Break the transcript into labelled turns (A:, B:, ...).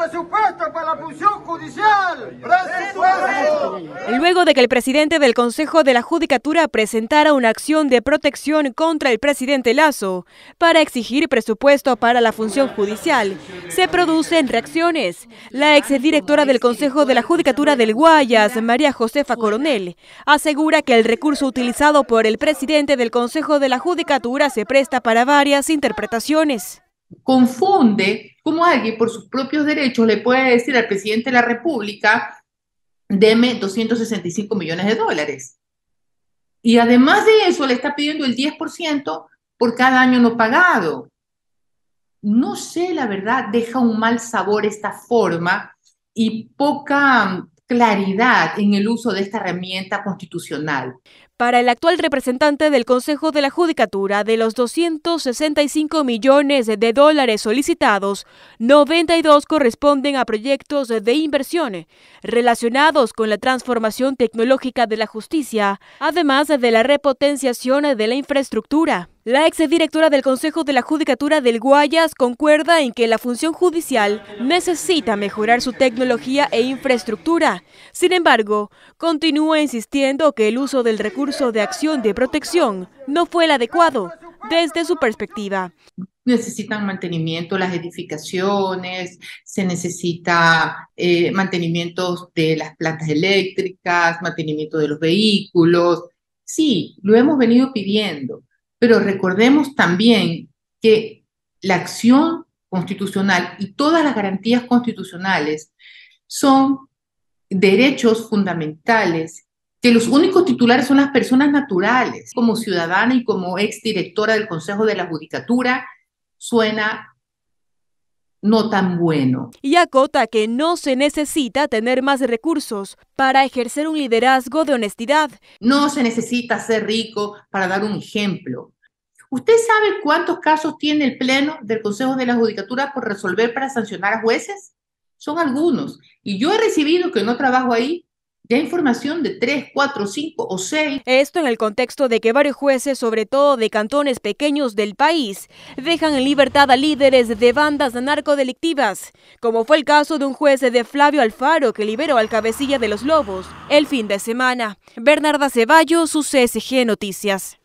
A: presupuesto para la función judicial. ¡Presupuesto!
B: Luego de que el presidente del Consejo de la Judicatura presentara una acción de protección contra el presidente Lazo para exigir presupuesto para la función judicial, se producen reacciones. La exdirectora del Consejo de la Judicatura del Guayas, María Josefa Coronel, asegura que el recurso utilizado por el presidente del Consejo de la Judicatura
A: se presta para varias interpretaciones confunde cómo alguien por sus propios derechos le puede decir al presidente de la República, deme 265 millones de dólares. Y además de eso, le está pidiendo el 10% por cada año no pagado. No sé, la verdad, deja un mal sabor esta forma y poca claridad en el uso de esta herramienta constitucional para el actual representante del Consejo de la Judicatura,
B: de los 265 millones de dólares solicitados, 92 corresponden a proyectos de inversión relacionados con la transformación tecnológica de la justicia, además de la repotenciación de la infraestructura. La exdirectora del Consejo de la Judicatura del Guayas concuerda en que la función judicial necesita mejorar su tecnología e infraestructura. Sin embargo, continúa insistiendo que el uso del recurso de acción de protección no fue el adecuado
A: desde su perspectiva. Necesitan mantenimiento las edificaciones, se necesita eh, mantenimiento de las plantas eléctricas, mantenimiento de los vehículos. Sí, lo hemos venido pidiendo, pero recordemos también que la acción constitucional y todas las garantías constitucionales son derechos fundamentales que los únicos titulares son las personas naturales. Como ciudadana y como exdirectora del Consejo de la Judicatura, suena no tan bueno.
B: Y acota que no se necesita tener más recursos para ejercer un
A: liderazgo de honestidad. No se necesita ser rico para dar un ejemplo. ¿Usted sabe cuántos casos tiene el Pleno del Consejo de la Judicatura por resolver para sancionar a jueces? Son algunos. Y yo he recibido, que no trabajo ahí, ya información de 3, cuatro, cinco o 6. Esto en el contexto de que varios jueces, sobre todo de cantones
B: pequeños del país, dejan en libertad a líderes de bandas narcodelictivas, como fue el caso de un juez de Flavio Alfaro que liberó al cabecilla de los lobos el fin de semana. Bernarda Ceballos, UCSG Noticias.